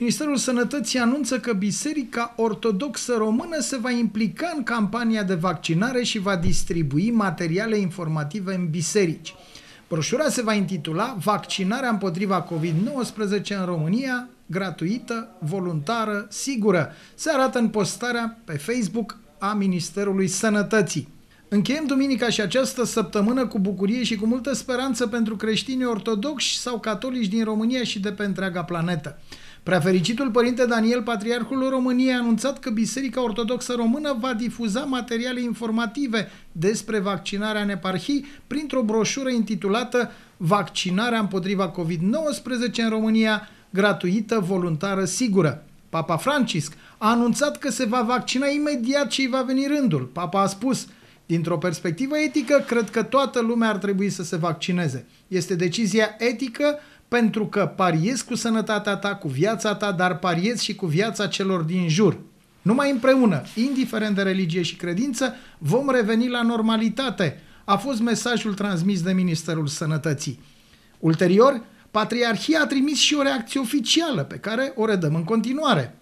Ministerul Sănătății anunță că Biserica Ortodoxă Română se va implica în campania de vaccinare și va distribui materiale informative în biserici. Broșura se va intitula Vaccinarea împotriva COVID-19 în România, gratuită, voluntară, sigură. Se arată în postarea pe Facebook a Ministerului Sănătății. Încheiem duminica și această săptămână cu bucurie și cu multă speranță pentru creștinii ortodoxi sau catolici din România și de pe întreaga planetă. Preafericitul părinte Daniel, patriarhul României, a anunțat că Biserica Ortodoxă Română va difuza materiale informative despre vaccinarea în eparhii printr-o broșură intitulată Vaccinarea împotriva COVID-19 în România, gratuită, voluntară, sigură. Papa Francisc a anunțat că se va vaccina imediat ce îi va veni rândul. Papa a spus – Dintr-o perspectivă etică, cred că toată lumea ar trebui să se vaccineze. Este decizia etică pentru că pariezi cu sănătatea ta, cu viața ta, dar pariezi și cu viața celor din jur. Numai împreună, indiferent de religie și credință, vom reveni la normalitate. A fost mesajul transmis de Ministerul Sănătății. Ulterior, Patriarhia a trimis și o reacție oficială pe care o redăm în continuare.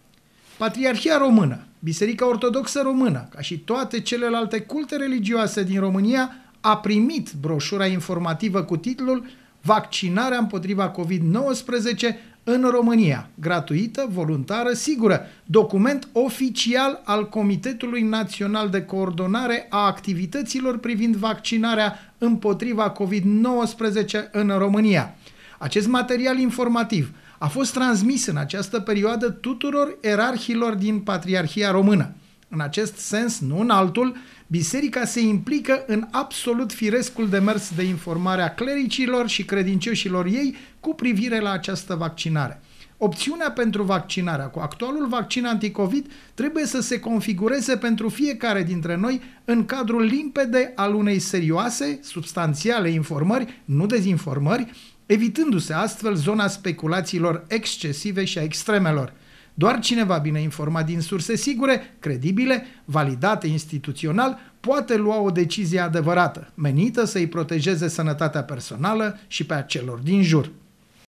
Patriarhia Română Biserica Ortodoxă Română, ca și toate celelalte culte religioase din România, a primit broșura informativă cu titlul Vaccinarea împotriva COVID-19 în România, gratuită, voluntară, sigură, document oficial al Comitetului Național de Coordonare a activităților privind vaccinarea împotriva COVID-19 în România. Acest material informativ a fost transmis în această perioadă tuturor erarhilor din Patriarhia Română. În acest sens, nu în altul, biserica se implică în absolut firescul demers de informare a clericilor și credincioșilor ei cu privire la această vaccinare. Opțiunea pentru vaccinarea cu actualul vaccin anticovid trebuie să se configureze pentru fiecare dintre noi în cadrul limpede al unei serioase, substanțiale informări, nu dezinformări, evitându-se astfel zona speculațiilor excesive și a extremelor. Doar cineva bine informat din surse sigure, credibile, validate instituțional, poate lua o decizie adevărată, menită să i protejeze sănătatea personală și pe a celor din jur.